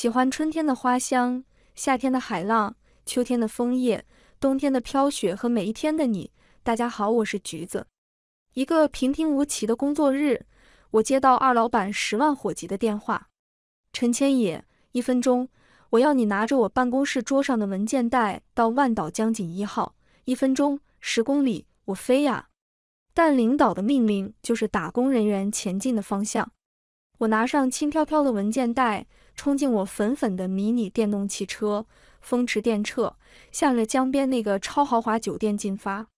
喜欢春天的花香，夏天的海浪，秋天的枫叶，冬天的飘雪和每一天的你。大家好，我是橘子。一个平平无奇的工作日，我接到二老板十万火急的电话。陈千野，一分钟，我要你拿着我办公室桌上的文件袋到万岛江景一号。一分钟，十公里，我飞呀！但领导的命令就是打工人员前进的方向。我拿上轻飘飘的文件袋。冲进我粉粉的迷你电动汽车，风驰电掣，向着江边那个超豪华酒店进发。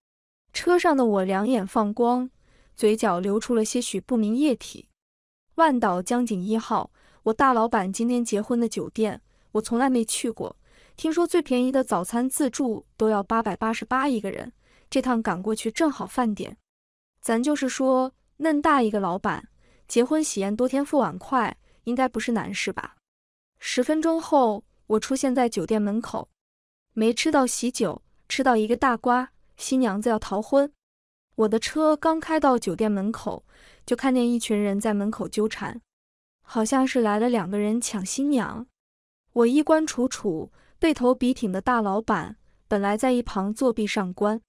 车上的我两眼放光，嘴角流出了些许不明液体。万岛江景一号，我大老板今天结婚的酒店，我从来没去过。听说最便宜的早餐自助都要八百八十八一个人。这趟赶过去正好饭点，咱就是说，嫩大一个老板，结婚喜宴多天付碗筷，应该不是难事吧？十分钟后，我出现在酒店门口，没吃到喜酒，吃到一个大瓜，新娘子要逃婚。我的车刚开到酒店门口，就看见一群人在门口纠缠，好像是来了两个人抢新娘。我衣冠楚楚、背头笔挺的大老板，本来在一旁作壁上观，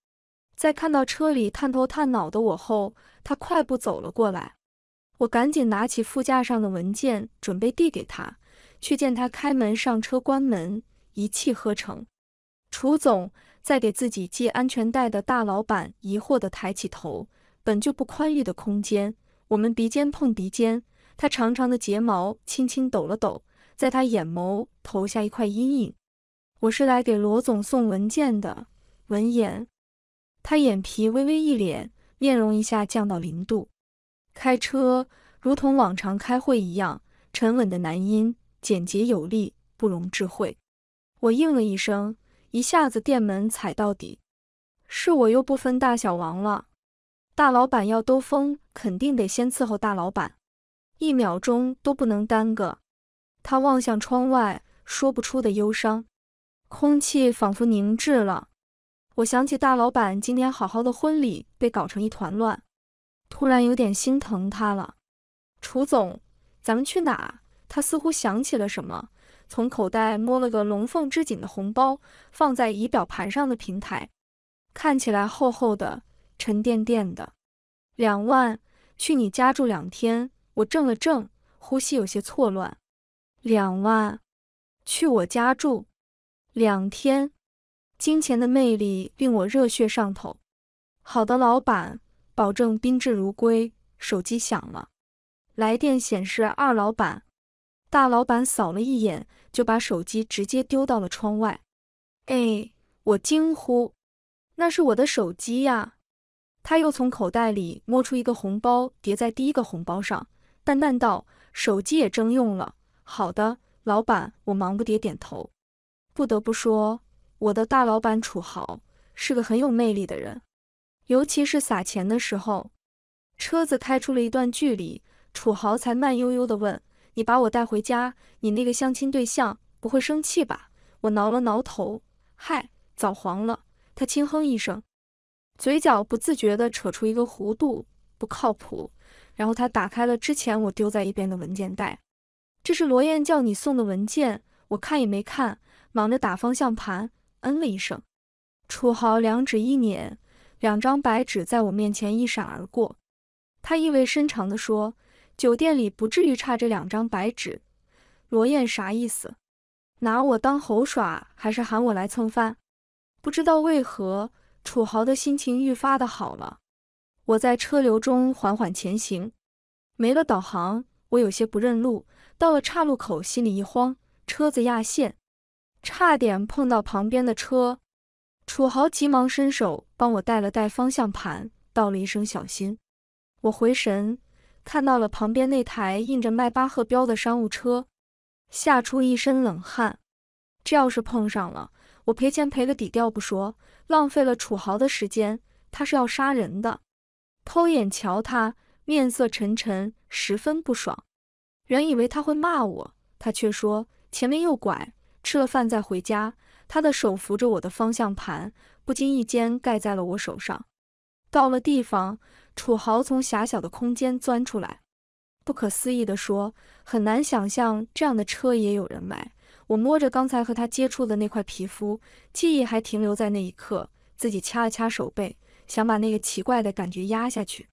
在看到车里探头探脑的我后，他快步走了过来。我赶紧拿起副驾上的文件，准备递给他。却见他开门上车，关门一气呵成。楚总在给自己系安全带的大老板疑惑地抬起头，本就不宽裕的空间，我们鼻尖碰鼻尖，他长长的睫毛轻轻抖了抖，在他眼眸投下一块阴影。我是来给罗总送文件的。闻言，他眼皮微微一敛，面容一下降到零度。开车如同往常开会一样，沉稳的男音。简洁有力，不容智慧。我应了一声，一下子店门踩到底。是我又不分大小王了。大老板要兜风，肯定得先伺候大老板，一秒钟都不能耽搁。他望向窗外，说不出的忧伤，空气仿佛凝滞了。我想起大老板今天好好的婚礼被搞成一团乱，突然有点心疼他了。楚总，咱们去哪？他似乎想起了什么，从口袋摸了个龙凤织锦的红包，放在仪表盘上的平台，看起来厚厚的、沉甸甸的。两万，去你家住两天。我怔了怔，呼吸有些错乱。两万，去我家住两天。金钱的魅力令我热血上头。好的，老板，保证宾至如归。手机响了，来电显示二老板。大老板扫了一眼，就把手机直接丢到了窗外。哎，我惊呼：“那是我的手机呀！”他又从口袋里摸出一个红包，叠在第一个红包上，淡淡道：“手机也征用了。”好的，老板，我忙不迭点头。不得不说，我的大老板楚豪是个很有魅力的人，尤其是撒钱的时候。车子开出了一段距离，楚豪才慢悠悠地问。你把我带回家，你那个相亲对象不会生气吧？我挠了挠头，嗨，早黄了。他轻哼一声，嘴角不自觉地扯出一个弧度，不靠谱。然后他打开了之前我丢在一边的文件袋，这是罗燕叫你送的文件，我看也没看，忙着打方向盘，嗯了一声。楚豪两指一捻，两张白纸在我面前一闪而过，他意味深长地说。酒店里不至于差这两张白纸，罗燕啥意思？拿我当猴耍，还是喊我来蹭饭？不知道为何，楚豪的心情愈发的好了。我在车流中缓缓前行，没了导航，我有些不认路。到了岔路口，心里一慌，车子压线，差点碰到旁边的车。楚豪急忙伸手帮我带了带方向盘，道了一声小心。我回神。看到了旁边那台印着迈巴赫标的商务车，吓出一身冷汗。这要是碰上了，我赔钱赔个底掉不说，浪费了楚豪的时间，他是要杀人的。偷眼瞧他，面色沉沉，十分不爽。原以为他会骂我，他却说前面右拐，吃了饭再回家。他的手扶着我的方向盘，不经意间盖在了我手上。到了地方。楚豪从狭小的空间钻出来，不可思议地说：“很难想象这样的车也有人买。”我摸着刚才和他接触的那块皮肤，记忆还停留在那一刻，自己掐了掐手背，想把那个奇怪的感觉压下去，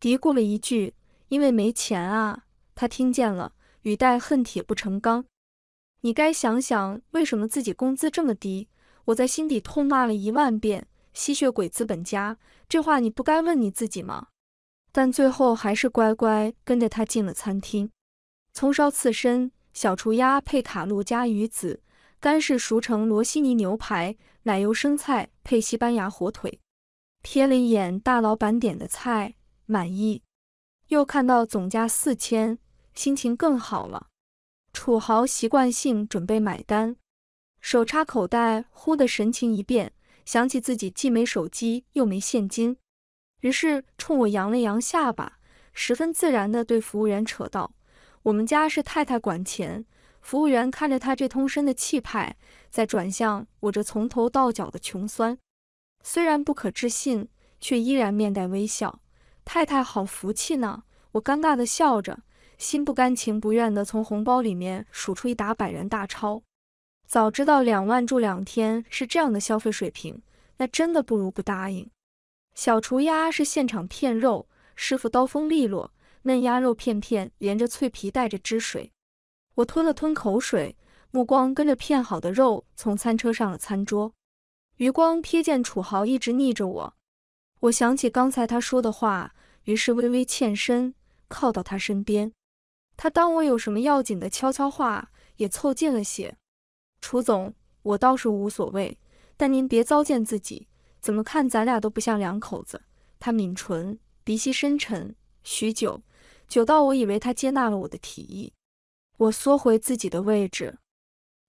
嘀咕了一句：“因为没钱啊。”他听见了，语带恨铁不成钢：“你该想想为什么自己工资这么低。”我在心底痛骂了一万遍。吸血鬼资本家，这话你不该问你自己吗？但最后还是乖乖跟着他进了餐厅。葱烧刺身、小雏鸭配卡路加鱼子、干式熟成罗西尼牛排、奶油生菜配西班牙火腿。瞥了一眼大老板点的菜，满意，又看到总价四千，心情更好了。楚豪习惯性准备买单，手插口袋，忽的神情一变。想起自己既没手机又没现金，于是冲我扬了扬下巴，十分自然地对服务员扯道：“我们家是太太管钱。”服务员看着他这通身的气派，再转向我这从头到脚的穷酸，虽然不可置信，却依然面带微笑：“太太好福气呢。”我尴尬地笑着，心不甘情不愿地从红包里面数出一沓百元大钞。早知道两万住两天是这样的消费水平，那真的不如不答应。小厨鸭是现场片肉，师傅刀锋利落，嫩鸭肉片片连着脆皮，带着汁水。我吞了吞口水，目光跟着片好的肉从餐车上了餐桌，余光瞥见楚豪一直腻着我。我想起刚才他说的话，于是微微欠身，靠到他身边。他当我有什么要紧的悄悄话，也凑近了些。楚总，我倒是无所谓，但您别糟践自己。怎么看，咱俩都不像两口子。他抿唇，鼻息深沉，许久，久到我以为他接纳了我的提议。我缩回自己的位置，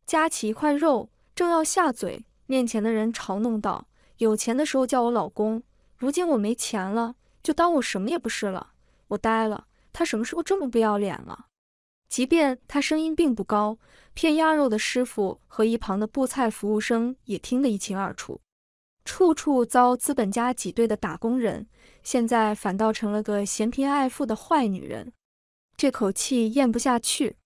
夹起一块肉，正要下嘴，面前的人嘲弄道：“有钱的时候叫我老公，如今我没钱了，就当我什么也不是了。”我呆了，他什么时候这么不要脸了？即便他声音并不高，片鸭肉的师傅和一旁的布菜服务生也听得一清二楚。处处遭资本家挤兑的打工人，现在反倒成了个嫌贫爱富的坏女人，这口气咽不下去，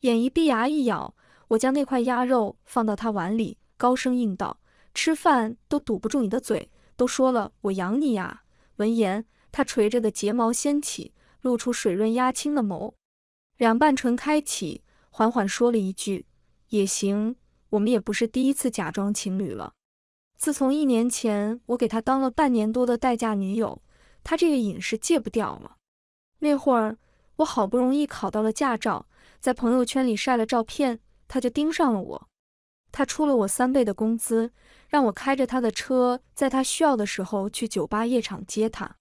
眼一闭，牙一咬，我将那块鸭肉放到他碗里，高声应道：“吃饭都堵不住你的嘴，都说了我养你呀。”闻言，他垂着的睫毛掀起，露出水润鸭青的眸。两半唇开启，缓缓说了一句：“也行，我们也不是第一次假装情侣了。自从一年前我给他当了半年多的代驾女友，他这个瘾是戒不掉了。那会儿我好不容易考到了驾照，在朋友圈里晒了照片，他就盯上了我。他出了我三倍的工资，让我开着他的车，在他需要的时候去酒吧夜场接他。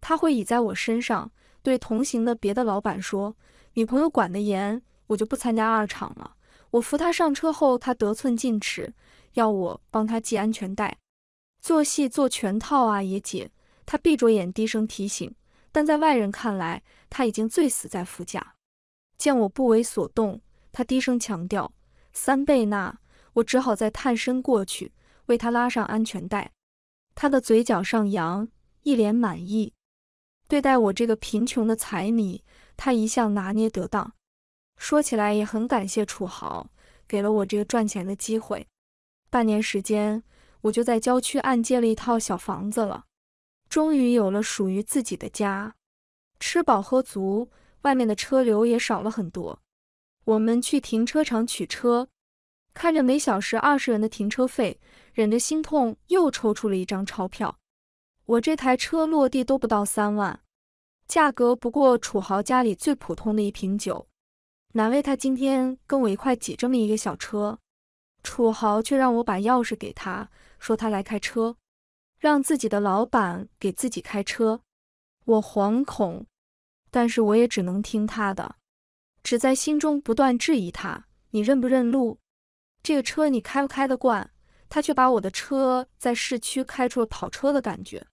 他会倚在我身上，对同行的别的老板说。”女朋友管得严，我就不参加二场了。我扶她上车后，她得寸进尺，要我帮她系安全带，做戏做全套啊，也姐。他闭着眼，低声提醒，但在外人看来，他已经醉死在副驾。见我不为所动，他低声强调三倍那，我只好再探身过去为他拉上安全带。他的嘴角上扬，一脸满意，对待我这个贫穷的财迷。他一向拿捏得当，说起来也很感谢楚豪给了我这个赚钱的机会。半年时间，我就在郊区按揭了一套小房子了，终于有了属于自己的家。吃饱喝足，外面的车流也少了很多。我们去停车场取车，看着每小时二十元的停车费，忍着心痛又抽出了一张钞票。我这台车落地都不到三万。价格不过楚豪家里最普通的一瓶酒，难为他今天跟我一块挤这么一个小车，楚豪却让我把钥匙给他，说他来开车，让自己的老板给自己开车，我惶恐，但是我也只能听他的，只在心中不断质疑他：你认不认路？这个车你开不开得惯？他却把我的车在市区开出了跑车的感觉。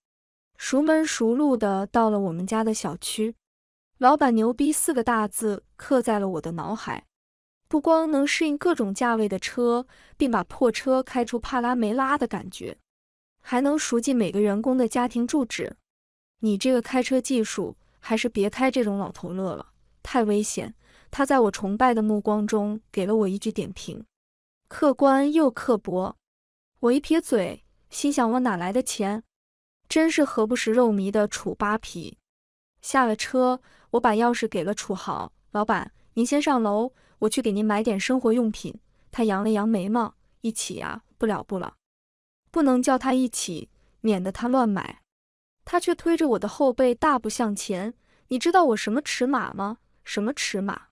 熟门熟路的到了我们家的小区，老板牛逼四个大字刻在了我的脑海。不光能适应各种价位的车，并把破车开出帕拉梅拉的感觉，还能熟记每个员工的家庭住址。你这个开车技术，还是别开这种老头乐了，太危险。他在我崇拜的目光中给了我一句点评，客观又刻薄。我一撇嘴，心想我哪来的钱？真是何不食肉糜的楚扒皮。下了车，我把钥匙给了楚豪老板，您先上楼，我去给您买点生活用品。他扬了扬眉毛，一起呀，不了不了，不能叫他一起，免得他乱买。他却推着我的后背大步向前。你知道我什么尺码吗？什么尺码？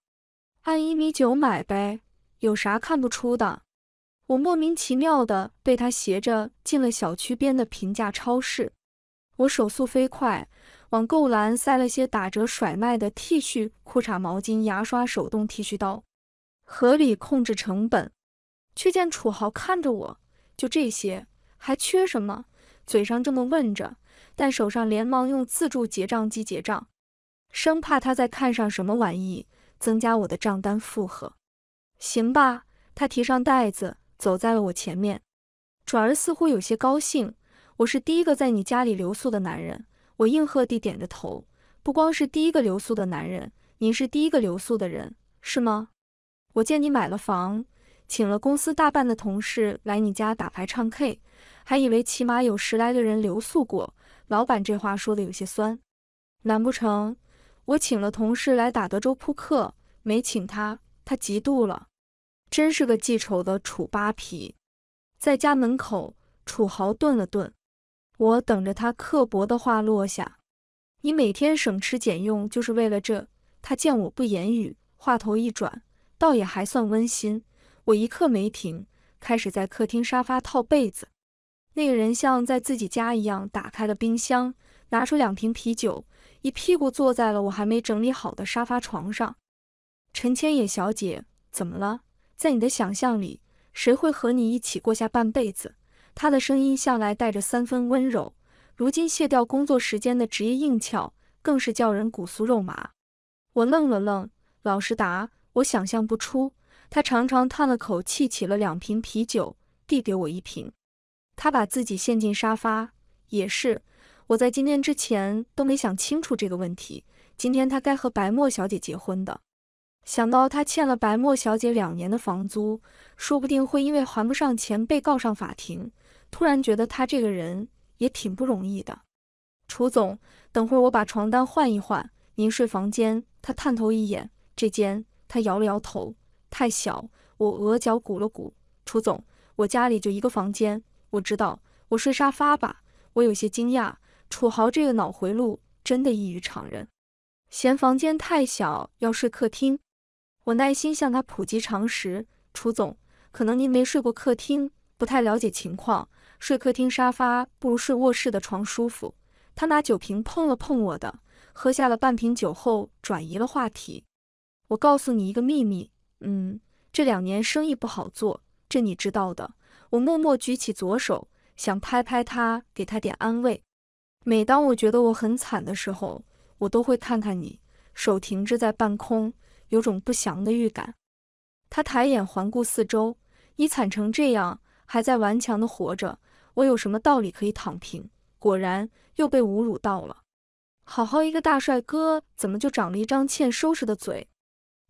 按一米九买呗，有啥看不出的？我莫名其妙的被他挟着进了小区边的平价超市。我手速飞快，往购篮塞了些打折甩卖的 T 恤、裤衩、毛巾、牙刷、手动剃须刀，合理控制成本。却见楚豪看着我，就这些，还缺什么？嘴上这么问着，但手上连忙用自助结账机结账，生怕他再看上什么玩意，增加我的账单负荷。行吧，他提上袋子，走在了我前面，转而似乎有些高兴。我是第一个在你家里留宿的男人，我应和地点着头。不光是第一个留宿的男人，您是第一个留宿的人，是吗？我见你买了房，请了公司大半的同事来你家打牌唱 K，还以为起码有十来个人留宿过。老板这话说的有些酸，难不成我请了同事来打德州扑克，没请他，他嫉妒了？真是个记仇的楚扒皮。在家门口，楚豪顿了顿。我等着他刻薄的话落下，你每天省吃俭用就是为了这。他见我不言语，话头一转，倒也还算温馨。我一刻没停，开始在客厅沙发套被子。那个人像在自己家一样，打开了冰箱，拿出两瓶啤酒，一屁股坐在了我还没整理好的沙发床上。陈千野小姐，怎么了？在你的想象里，谁会和你一起过下半辈子？他的声音向来带着三分温柔，如今卸掉工作时间的职业硬壳，更是叫人骨酥肉麻。我愣了愣，老实答：“我想象不出。”他长长叹了口气，起了两瓶啤酒，递给我一瓶。他把自己陷进沙发。也是，我在今天之前都没想清楚这个问题。今天他该和白沫小姐结婚的。想到他欠了白沫小姐两年的房租，说不定会因为还不上钱被告上法庭。突然觉得他这个人也挺不容易的，楚总，等会儿我把床单换一换，您睡房间。他探头一眼这间，他摇了摇头，太小。我额角鼓了鼓，楚总，我家里就一个房间，我知道，我睡沙发吧。我有些惊讶，楚豪这个脑回路真的异于常人，嫌房间太小要睡客厅。我耐心向他普及常识，楚总，可能您没睡过客厅，不太了解情况。睡客厅沙发不如睡卧室的床舒服。他拿酒瓶碰了碰我的，喝下了半瓶酒后，转移了话题。我告诉你一个秘密，嗯，这两年生意不好做，这你知道的。我默默举起左手，想拍拍他，给他点安慰。每当我觉得我很惨的时候，我都会看看你，手停滞在半空，有种不祥的预感。他抬眼环顾四周，你惨成这样。还在顽强地活着，我有什么道理可以躺平？果然又被侮辱到了。好好一个大帅哥，怎么就长了一张欠收拾的嘴？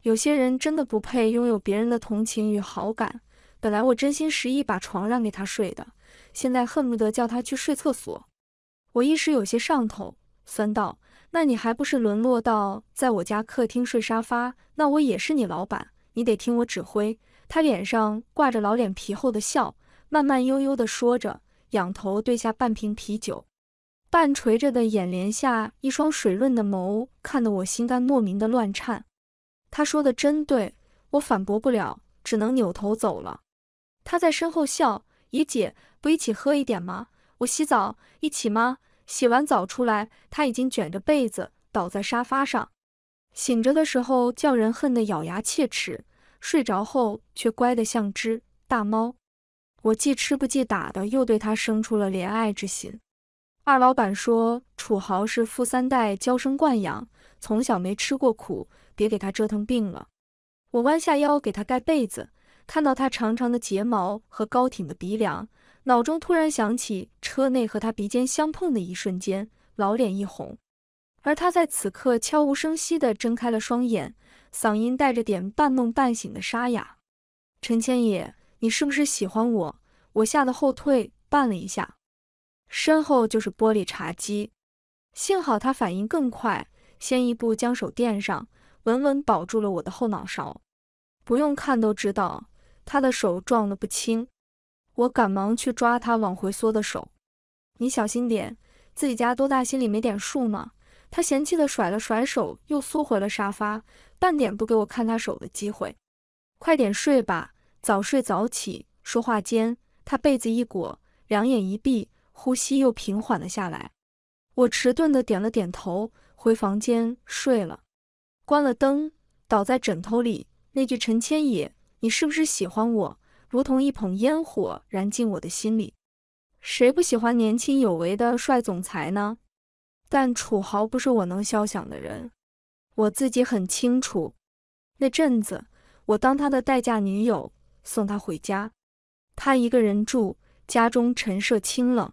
有些人真的不配拥有别人的同情与好感。本来我真心实意把床让给他睡的，现在恨不得叫他去睡厕所。我一时有些上头，酸道：“那你还不是沦落到在我家客厅睡沙发？那我也是你老板，你得听我指挥。”他脸上挂着老脸皮厚的笑。慢慢悠悠地说着，仰头对下半瓶啤酒，半垂着的眼帘下，一双水润的眸，看得我心肝莫名的乱颤。他说的真对，我反驳不了，只能扭头走了。他在身后笑：“姨姐，不一起喝一点吗？我洗澡，一起吗？”洗完澡出来，他已经卷着被子倒在沙发上，醒着的时候叫人恨得咬牙切齿，睡着后却乖得像只大猫。我既吃不计打的，又对他生出了怜爱之心。二老板说：“楚豪是富三代，娇生惯养，从小没吃过苦，别给他折腾病了。”我弯下腰给他盖被子，看到他长长的睫毛和高挺的鼻梁，脑中突然想起车内和他鼻尖相碰的一瞬间，老脸一红。而他在此刻悄无声息地睁开了双眼，嗓音带着点半梦半醒的沙哑：“陈千野。”你是不是喜欢我？我吓得后退，绊了一下，身后就是玻璃茶几，幸好他反应更快，先一步将手垫上，稳稳保住了我的后脑勺。不用看都知道，他的手撞得不轻。我赶忙去抓他往回缩的手，你小心点，自己家多大，心里没点数吗？他嫌弃的甩了甩手，又缩回了沙发，半点不给我看他手的机会。快点睡吧。早睡早起。说话间，他被子一裹，两眼一闭，呼吸又平缓了下来。我迟钝的点了点头，回房间睡了，关了灯，倒在枕头里。那句陈千野，你是不是喜欢我？如同一捧烟火燃进我的心里。谁不喜欢年轻有为的帅总裁呢？但楚豪不是我能肖想的人，我自己很清楚。那阵子，我当他的代驾女友。送他回家，他一个人住，家中陈设清冷。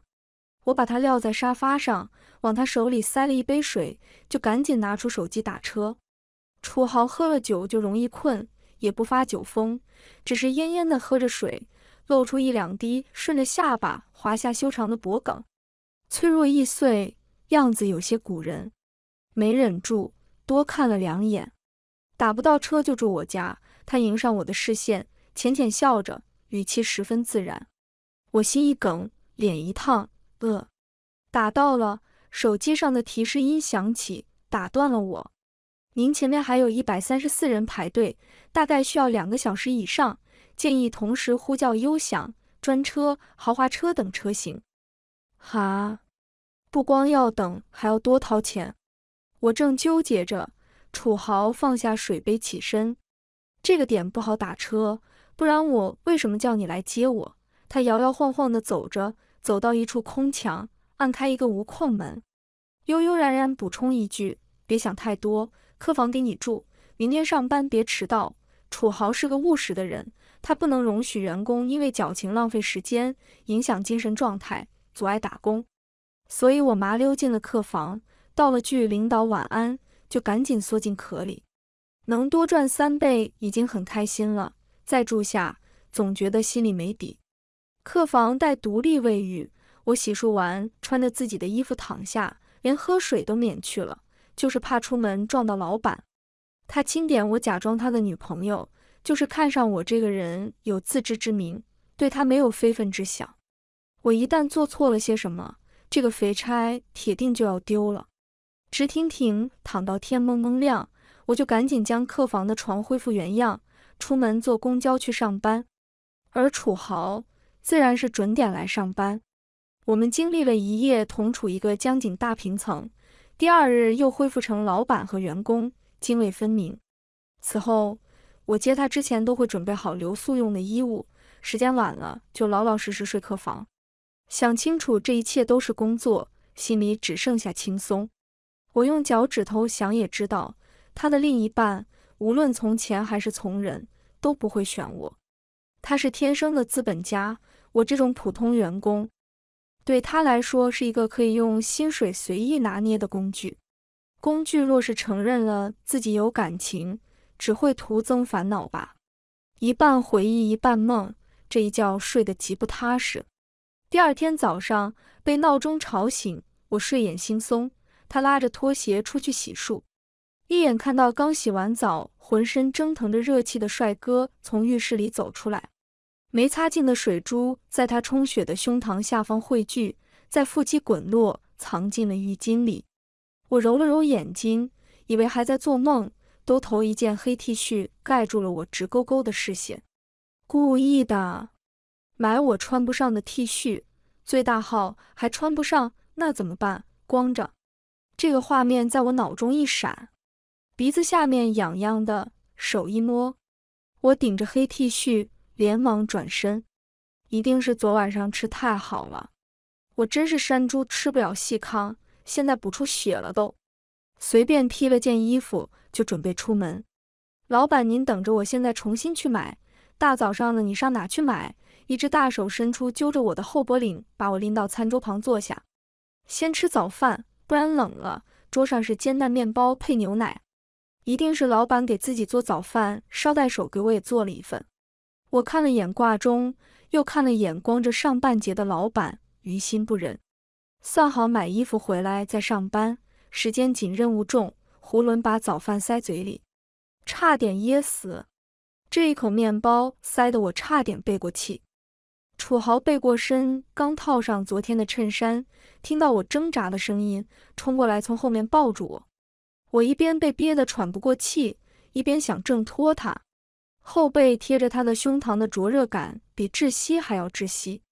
我把他撂在沙发上，往他手里塞了一杯水，就赶紧拿出手机打车。楚豪喝了酒就容易困，也不发酒疯，只是恹恹的喝着水，露出一两滴，顺着下巴滑下修长的脖梗，脆弱易碎，样子有些古人。没忍住，多看了两眼。打不到车就住我家。他迎上我的视线。浅浅笑着，语气十分自然。我心一梗，脸一烫。呃，打到了，手机上的提示音响起，打断了我。您前面还有一百三十四人排队，大概需要两个小时以上，建议同时呼叫优享专车、豪华车等车型。哈，不光要等，还要多掏钱。我正纠结着，楚豪放下水杯，起身。这个点不好打车。不然我为什么叫你来接我？他摇摇晃晃地走着，走到一处空墙，按开一个无框门，悠悠然然补充一句：“别想太多，客房给你住。明天上班别迟到。”楚豪是个务实的人，他不能容许员工因为矫情浪费时间，影响精神状态，阻碍打工。所以我麻溜进了客房，道了句领导晚安，就赶紧缩进壳里。能多赚三倍已经很开心了。再住下总觉得心里没底。客房带独立卫浴，我洗漱完，穿着自己的衣服躺下，连喝水都免去了，就是怕出门撞到老板。他清点我假装他的女朋友，就是看上我这个人有自知之明，对他没有非分之想。我一旦做错了些什么，这个肥差铁定就要丢了。直挺挺躺到天蒙蒙亮，我就赶紧将客房的床恢复原样。出门坐公交去上班，而楚豪自然是准点来上班。我们经历了一夜同处一个江景大平层，第二日又恢复成老板和员工，泾渭分明。此后我接他之前都会准备好留宿用的衣物，时间晚了就老老实实睡客房。想清楚这一切都是工作，心里只剩下轻松。我用脚趾头想也知道，他的另一半无论从钱还是从人。都不会选我，他是天生的资本家，我这种普通员工，对他来说是一个可以用薪水随意拿捏的工具。工具若是承认了自己有感情，只会徒增烦恼吧。一半回忆，一半梦，这一觉睡得极不踏实。第二天早上被闹钟吵醒，我睡眼惺忪，他拉着拖鞋出去洗漱。一眼看到刚洗完澡、浑身蒸腾着热气的帅哥从浴室里走出来，没擦净的水珠在他充血的胸膛下方汇聚，在腹肌滚落，藏进了浴巾里。我揉了揉眼睛，以为还在做梦，都头一件黑 T 恤盖住了我直勾勾的视线，故意的。买我穿不上的 T 恤，最大号还穿不上，那怎么办？光着？这个画面在我脑中一闪。鼻子下面痒痒的，手一摸，我顶着黑 T 恤，连忙转身，一定是昨晚上吃太好了，我真是山猪吃不了细糠，现在补出血了都。随便披了件衣服就准备出门，老板您等着，我现在重新去买。大早上的你上哪去买？一只大手伸出揪着我的后脖领，把我拎到餐桌旁坐下，先吃早饭，不然冷了。桌上是煎蛋、面包配牛奶。一定是老板给自己做早饭，捎带手给我也做了一份。我看了眼挂钟，又看了眼光着上半截的老板，于心不忍。算好买衣服回来再上班，时间紧任务重，胡伦把早饭塞嘴里，差点噎死。这一口面包塞得我差点背过气。楚豪背过身，刚套上昨天的衬衫，听到我挣扎的声音，冲过来从后面抱住我。我一边被憋得喘不过气，一边想挣脱他，后背贴着他的胸膛的灼热感比窒息还要窒息。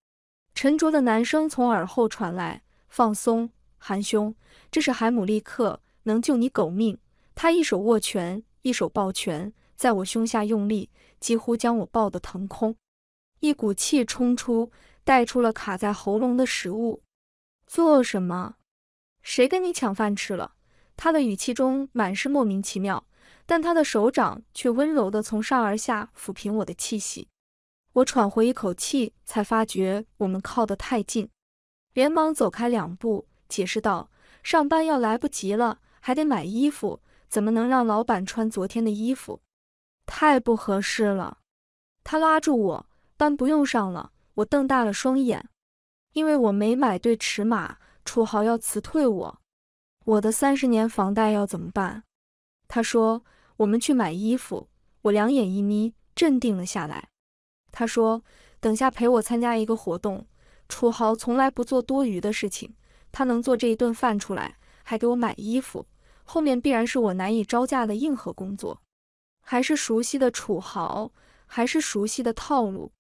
沉着的男声从耳后传来：“放松，韩兄，这是海姆立克，能救你狗命。”他一手握拳，一手抱拳，在我胸下用力，几乎将我抱得腾空，一股气冲出，带出了卡在喉咙的食物。做什么？谁跟你抢饭吃了？他的语气中满是莫名其妙，但他的手掌却温柔地从上而下抚平我的气息。我喘回一口气，才发觉我们靠得太近，连忙走开两步，解释道：“上班要来不及了，还得买衣服，怎么能让老板穿昨天的衣服？太不合适了。”他拉住我，班不用上了。我瞪大了双眼，因为我没买对尺码，楚豪要辞退我。我的三十年房贷要怎么办？他说：“我们去买衣服。”我两眼一眯，镇定了下来。他说：“等下陪我参加一个活动。”楚豪从来不做多余的事情，他能做这一顿饭出来，还给我买衣服，后面必然是我难以招架的硬核工作。还是熟悉的楚豪，还是熟悉的套路。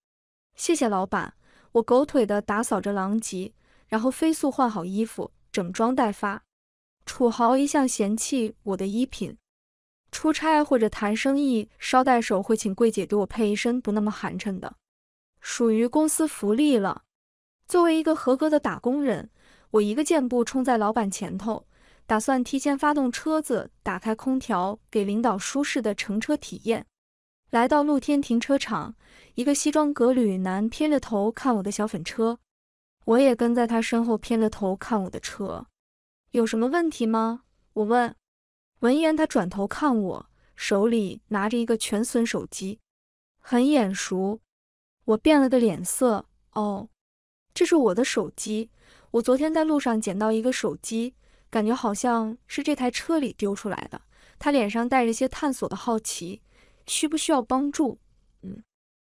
谢谢老板，我狗腿的打扫着狼藉，然后飞速换好衣服，整装待发。楚豪一向嫌弃我的衣品，出差或者谈生意捎带手会请柜姐给我配一身不那么寒碜的，属于公司福利了。作为一个合格的打工人，我一个箭步冲在老板前头，打算提前发动车子，打开空调，给领导舒适的乘车体验。来到露天停车场，一个西装革履男偏着头看我的小粉车，我也跟在他身后偏着头看我的车。有什么问题吗？我问。闻言，他转头看我，手里拿着一个全损手机，很眼熟。我变了个脸色。哦，这是我的手机。我昨天在路上捡到一个手机，感觉好像是这台车里丢出来的。他脸上带着些探索的好奇。需不需要帮助？嗯。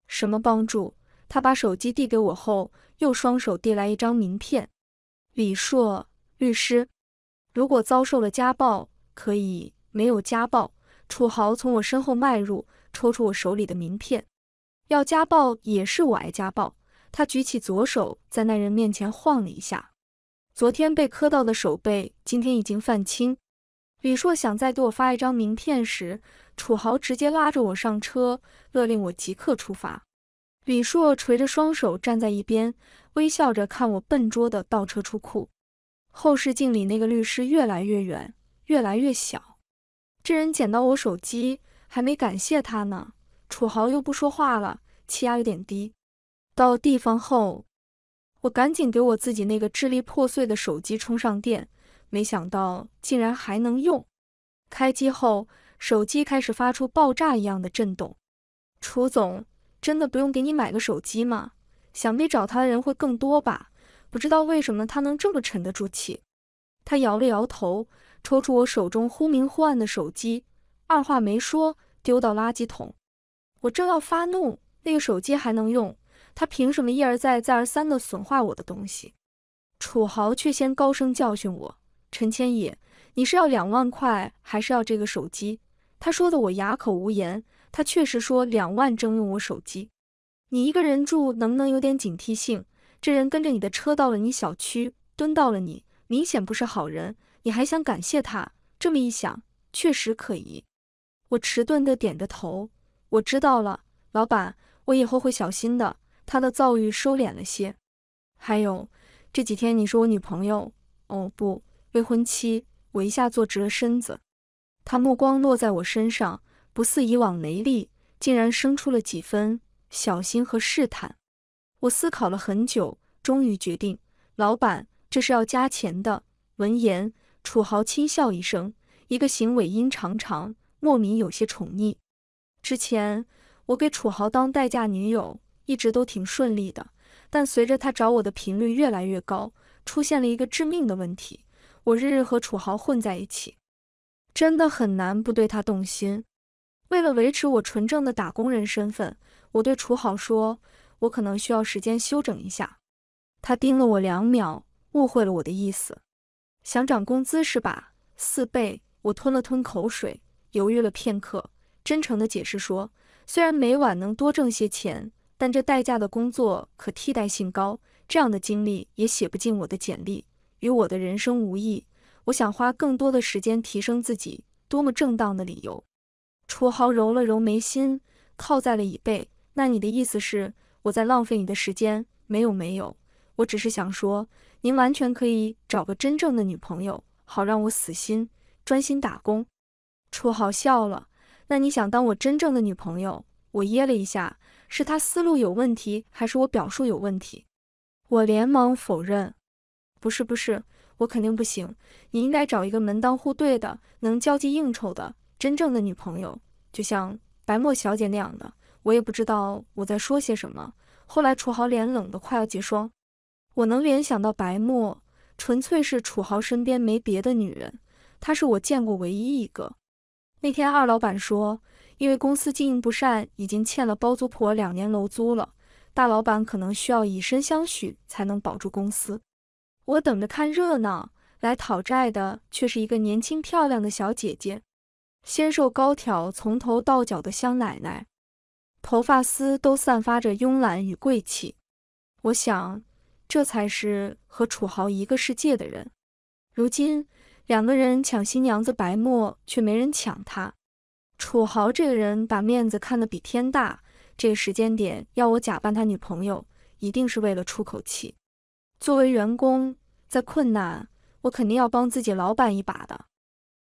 什么帮助？他把手机递给我后，又双手递来一张名片。李硕，律师。如果遭受了家暴，可以没有家暴。楚豪从我身后迈入，抽出我手里的名片。要家暴也是我挨家暴。他举起左手在那人面前晃了一下，昨天被磕到的手背，今天已经泛青。李硕想再给我发一张名片时，楚豪直接拉着我上车，勒令我即刻出发。李硕垂着双手站在一边，微笑着看我笨拙的倒车出库。后视镜里那个律师越来越远，越来越小。这人捡到我手机，还没感谢他呢。楚豪又不说话了，气压有点低。到地方后，我赶紧给我自己那个支离破碎的手机充上电，没想到竟然还能用。开机后，手机开始发出爆炸一样的震动。楚总，真的不用给你买个手机吗？想必找他的人会更多吧。不知道为什么他能这么沉得住气，他摇了摇头，抽出我手中忽明忽暗的手机，二话没说丢到垃圾桶。我正要发怒，那个手机还能用，他凭什么一而再再而三的损坏我的东西？楚豪却先高声教训我：“陈千野，你是要两万块，还是要这个手机？”他说的我哑口无言。他确实说两万征用我手机，你一个人住能不能有点警惕性？这人跟着你的车到了你小区，蹲到了你，明显不是好人。你还想感谢他？这么一想，确实可疑。我迟钝的点着头，我知道了，老板，我以后会小心的。他的躁郁收敛了些。还有，这几天你是我女朋友，哦不，未婚妻。我一下坐直了身子。他目光落在我身上，不似以往雷厉，竟然生出了几分小心和试探。我思考了很久，终于决定，老板，这是要加钱的。闻言，楚豪轻笑一声，一个行尾音长长，莫名有些宠溺。之前我给楚豪当代嫁女友，一直都挺顺利的，但随着他找我的频率越来越高，出现了一个致命的问题，我日日和楚豪混在一起，真的很难不对他动心。为了维持我纯正的打工人身份，我对楚豪说。我可能需要时间休整一下。他盯了我两秒，误会了我的意思，想涨工资是吧？四倍。我吞了吞口水，犹豫了片刻，真诚地解释说：虽然每晚能多挣些钱，但这代驾的工作可替代性高，这样的经历也写不进我的简历，与我的人生无异。我想花更多的时间提升自己，多么正当的理由。楚豪揉了揉眉心，靠在了椅背。那你的意思是？我在浪费你的时间，没有没有，我只是想说，您完全可以找个真正的女朋友，好让我死心，专心打工。楚浩笑了，那你想当我真正的女朋友？我噎了一下，是他思路有问题，还是我表述有问题？我连忙否认，不是不是，我肯定不行，你应该找一个门当户对的，能交际应酬的真正的女朋友，就像白墨小姐那样的。我也不知道我在说些什么。后来楚豪脸冷得快要结霜，我能联想到白沫，纯粹是楚豪身边没别的女人，她是我见过唯一一个。那天二老板说，因为公司经营不善，已经欠了包租婆两年楼租了，大老板可能需要以身相许才能保住公司。我等着看热闹，来讨债的却是一个年轻漂亮的小姐姐，纤瘦高挑，从头到脚的香奶奶。头发丝都散发着慵懒与贵气，我想这才是和楚豪一个世界的人。如今两个人抢新娘子白沫，却没人抢他。楚豪这个人把面子看得比天大，这个时间点要我假扮他女朋友，一定是为了出口气。作为员工，在困难，我肯定要帮自己老板一把的。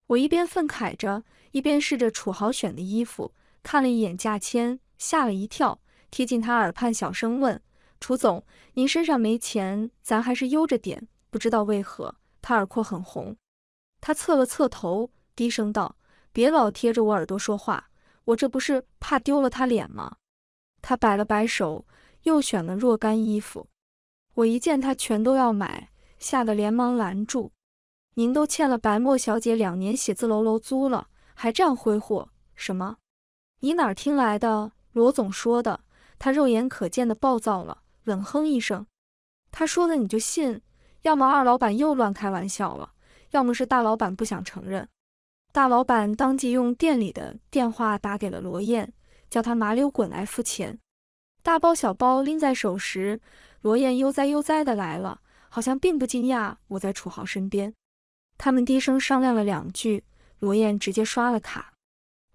我一边愤慨着，一边试着楚豪选的衣服，看了一眼价签。吓了一跳，贴近他耳畔小声问：“楚总，您身上没钱，咱还是悠着点。”不知道为何他耳廓很红。他侧了侧头，低声道：“别老贴着我耳朵说话，我这不是怕丢了他脸吗？”他摆了摆手，又选了若干衣服。我一见他全都要买，吓得连忙拦住：“您都欠了白墨小姐两年写字楼楼租了，还这样挥霍？什么？你哪听来的？”罗总说的，他肉眼可见的暴躁了，冷哼一声。他说的你就信？要么二老板又乱开玩笑了，要么是大老板不想承认。大老板当即用店里的电话打给了罗燕，叫他麻溜滚来付钱。大包小包拎在手时，罗燕悠哉悠哉的来了，好像并不惊讶我在楚豪身边。他们低声商量了两句，罗燕直接刷了卡。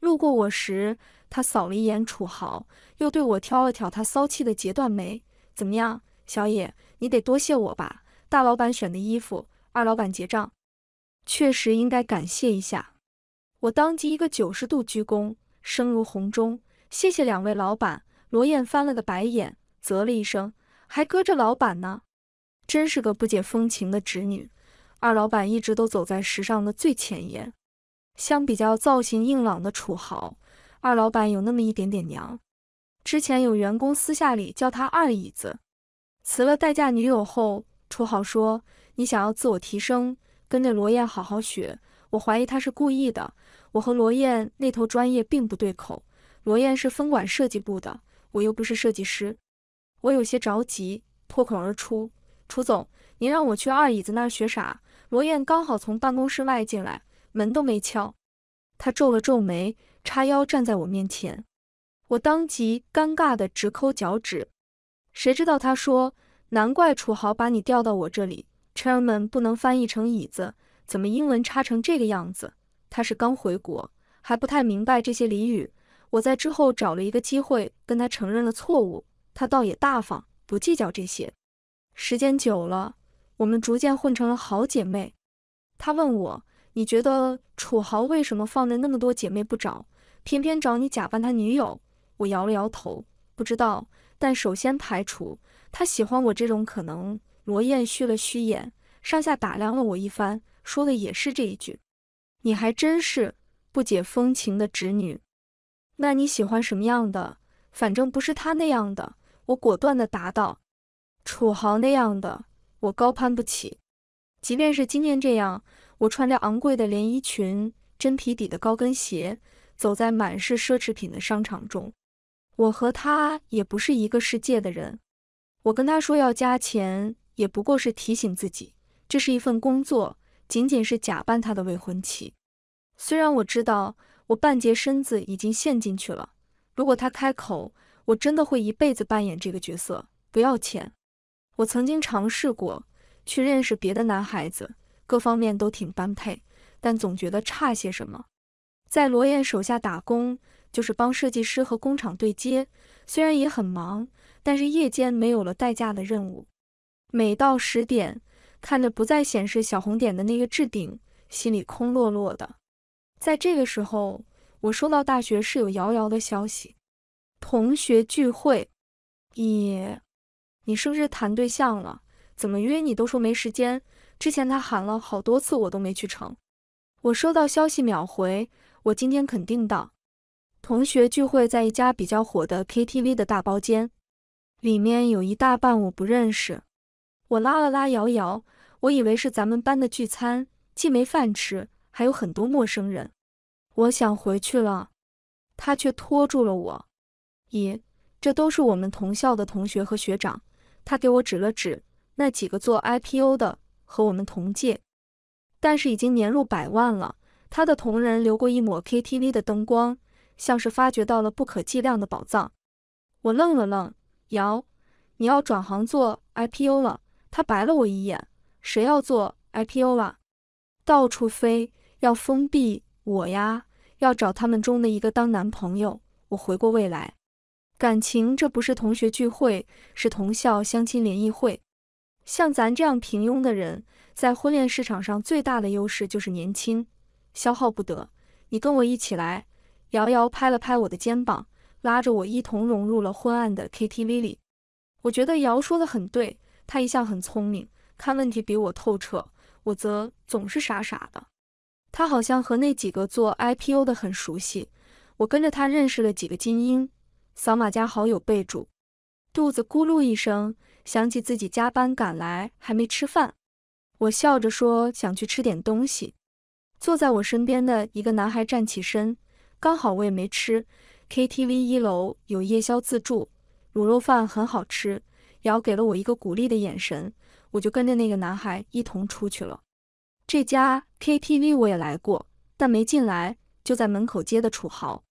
路过我时。他扫了一眼楚豪，又对我挑了挑他骚气的截断眉。怎么样，小野，你得多谢我吧，大老板选的衣服，二老板结账。确实应该感谢一下。我当即一个九十度鞠躬，声如洪钟：“谢谢两位老板。”罗燕翻了个白眼，啧了一声：“还搁着老板呢，真是个不解风情的侄女。”二老板一直都走在时尚的最前沿，相比较造型硬朗的楚豪。二老板有那么一点点娘，之前有员工私下里叫他二椅子。辞了代驾女友后，楚好说：“你想要自我提升，跟着罗燕好好学。”我怀疑他是故意的。我和罗燕那头专业并不对口，罗燕是分管设计部的，我又不是设计师。我有些着急，脱口而出：“楚总，您让我去二椅子那儿学啥？”罗燕刚好从办公室外进来，门都没敲，她皱了皱眉。叉腰站在我面前，我当即尴尬的直抠脚趾。谁知道他说，难怪楚豪把你调到我这里。Chair 们不能翻译成椅子，怎么英文插成这个样子？他是刚回国，还不太明白这些俚语。我在之后找了一个机会跟他承认了错误，他倒也大方，不计较这些。时间久了，我们逐渐混成了好姐妹。他问我，你觉得楚豪为什么放着那么多姐妹不找？偏偏找你假扮他女友，我摇了摇头，不知道。但首先排除他喜欢我这种可能。罗燕虚了虚眼，上下打量了我一番，说的也是这一句：“你还真是不解风情的直女。”那你喜欢什么样的？反正不是他那样的。我果断地答道：“楚豪那样的，我高攀不起。即便是今天这样，我穿着昂贵的连衣裙，真皮底的高跟鞋。”走在满是奢侈品的商场中，我和他也不是一个世界的人。我跟他说要加钱，也不过是提醒自己，这是一份工作，仅仅是假扮他的未婚妻。虽然我知道我半截身子已经陷进去了，如果他开口，我真的会一辈子扮演这个角色。不要钱，我曾经尝试过去认识别的男孩子，各方面都挺般配，但总觉得差些什么。在罗燕手下打工，就是帮设计师和工厂对接。虽然也很忙，但是夜间没有了代驾的任务。每到十点，看着不再显示小红点的那个置顶，心里空落落的。在这个时候，我收到大学室友瑶瑶的消息：同学聚会。你，你是不是谈对象了？怎么约你都说没时间？之前他喊了好多次，我都没去成。我收到消息秒回。我今天肯定到同学聚会，在一家比较火的 KTV 的大包间，里面有一大半我不认识。我拉了拉瑶瑶，我以为是咱们班的聚餐，既没饭吃，还有很多陌生人。我想回去了，他却拖住了我。咦，这都是我们同校的同学和学长。他给我指了指那几个做 IPO 的，和我们同届，但是已经年入百万了。他的瞳仁流过一抹 KTV 的灯光，像是发掘到了不可计量的宝藏。我愣了愣，瑶，你要转行做 IPO 了？他白了我一眼，谁要做 IPO 了？到处飞，要封闭我呀，要找他们中的一个当男朋友。我回过未来，感情这不是同学聚会，是同校相亲联谊会。像咱这样平庸的人，在婚恋市场上最大的优势就是年轻。消耗不得，你跟我一起来。瑶瑶拍了拍我的肩膀，拉着我一同融入了昏暗的 KTV 里。我觉得瑶说的很对，她一向很聪明，看问题比我透彻。我则总是傻傻的。她好像和那几个做 IPO 的很熟悉，我跟着她认识了几个精英。扫码加好友备注，肚子咕噜一声，想起自己加班赶来还没吃饭，我笑着说想去吃点东西。坐在我身边的一个男孩站起身，刚好我也没吃。KTV 一楼有夜宵自助，卤肉饭很好吃。瑶给了我一个鼓励的眼神，我就跟着那个男孩一同出去了。这家 KTV 我也来过，但没进来，就在门口接的楚豪。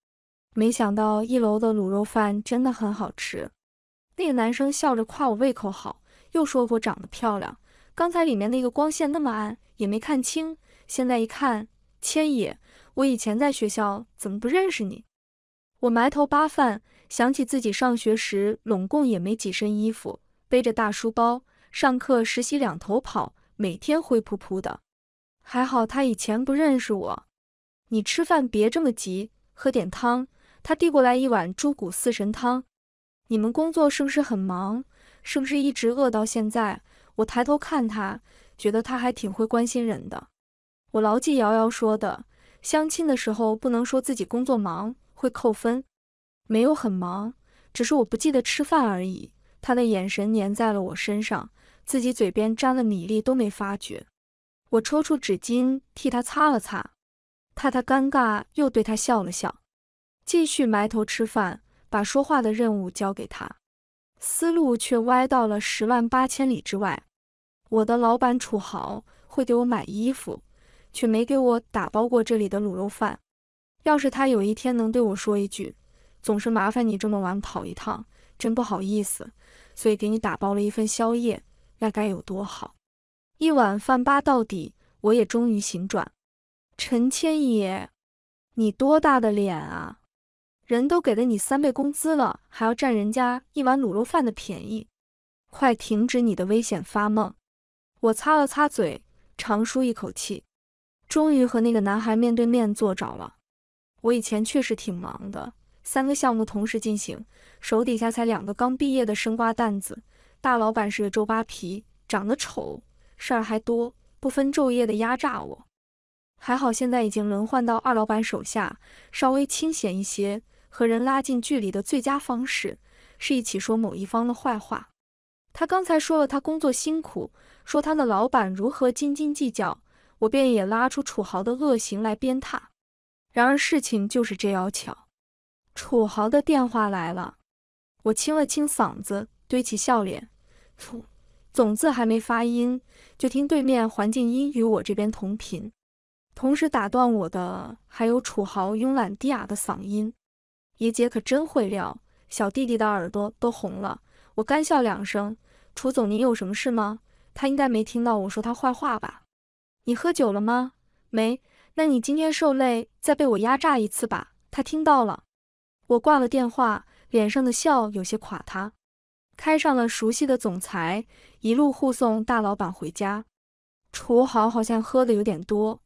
没想到一楼的卤肉饭真的很好吃。那个男生笑着夸我胃口好，又说我长得漂亮。刚才里面那个光线那么暗，也没看清。现在一看，千野，我以前在学校怎么不认识你？我埋头扒饭，想起自己上学时，拢共也没几身衣服，背着大书包，上课、实习两头跑，每天灰扑扑的。还好他以前不认识我。你吃饭别这么急，喝点汤。他递过来一碗猪骨四神汤。你们工作是不是很忙？是不是一直饿到现在？我抬头看他，觉得他还挺会关心人的。我牢记瑶瑶说的，相亲的时候不能说自己工作忙会扣分。没有很忙，只是我不记得吃饭而已。他的眼神粘在了我身上，自己嘴边沾了米粒都没发觉。我抽出纸巾替他擦了擦，怕他尴尬，又对他笑了笑，继续埋头吃饭，把说话的任务交给他，思路却歪到了十万八千里之外。我的老板土豪会给我买衣服。却没给我打包过这里的卤肉饭。要是他有一天能对我说一句：“总是麻烦你这么晚跑一趟，真不好意思。”所以给你打包了一份宵夜，那该有多好！一碗饭扒到底，我也终于醒转。陈千野，你多大的脸啊！人都给了你三倍工资了，还要占人家一碗卤肉饭的便宜？快停止你的危险发梦！我擦了擦嘴，长舒一口气。终于和那个男孩面对面坐着了。我以前确实挺忙的，三个项目同时进行，手底下才两个刚毕业的生瓜蛋子。大老板是个周扒皮，长得丑，事儿还多，不分昼夜的压榨我。还好现在已经轮换到二老板手下，稍微清闲一些。和人拉近距离的最佳方式，是一起说某一方的坏话。他刚才说了他工作辛苦，说他的老板如何斤斤计较。我便也拉出楚豪的恶行来鞭挞。然而事情就是这要巧，楚豪的电话来了，我清了清嗓子，堆起笑脸，楚总字还没发音，就听对面环境音与我这边同频，同时打断我的还有楚豪慵懒低哑的嗓音。爷姐可真会撩，小弟弟的耳朵都红了。我干笑两声，楚总您有什么事吗？他应该没听到我说他坏话吧？你喝酒了吗？没，那你今天受累再被我压榨一次吧。他听到了，我挂了电话，脸上的笑有些垮。塌。开上了熟悉的总裁，一路护送大老板回家。楚豪好像喝的有点多，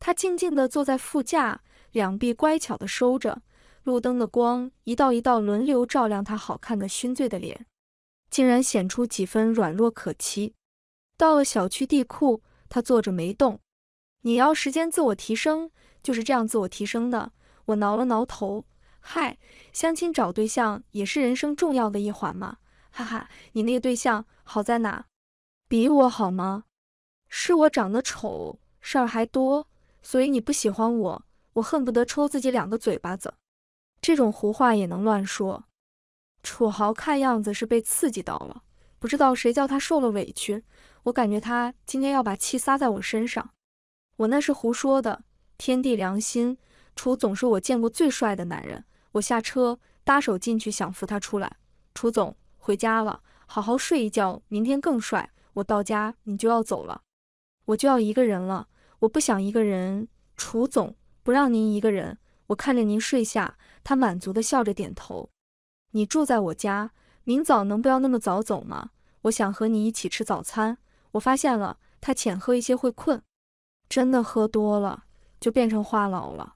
他静静地坐在副驾，两臂乖巧地收着。路灯的光一道一道轮流照亮他好看的熏醉的脸，竟然显出几分软弱可欺。到了小区地库。他坐着没动。你要时间自我提升，就是这样自我提升的。我挠了挠头，嗨，相亲找对象也是人生重要的一环嘛，哈哈。你那个对象好在哪？比我好吗？是我长得丑，事儿还多，所以你不喜欢我。我恨不得抽自己两个嘴巴子。这种胡话也能乱说？楚豪看样子是被刺激到了，不知道谁叫他受了委屈。我感觉他今天要把气撒在我身上，我那是胡说的，天地良心，楚总是我见过最帅的男人。我下车搭手进去，想扶他出来。楚总回家了，好好睡一觉，明天更帅。我到家你就要走了，我就要一个人了，我不想一个人。楚总不让您一个人，我看着您睡下，他满足的笑着点头。你住在我家，明早能不要那么早走吗？我想和你一起吃早餐。我发现了，他浅喝一些会困，真的喝多了就变成话痨了。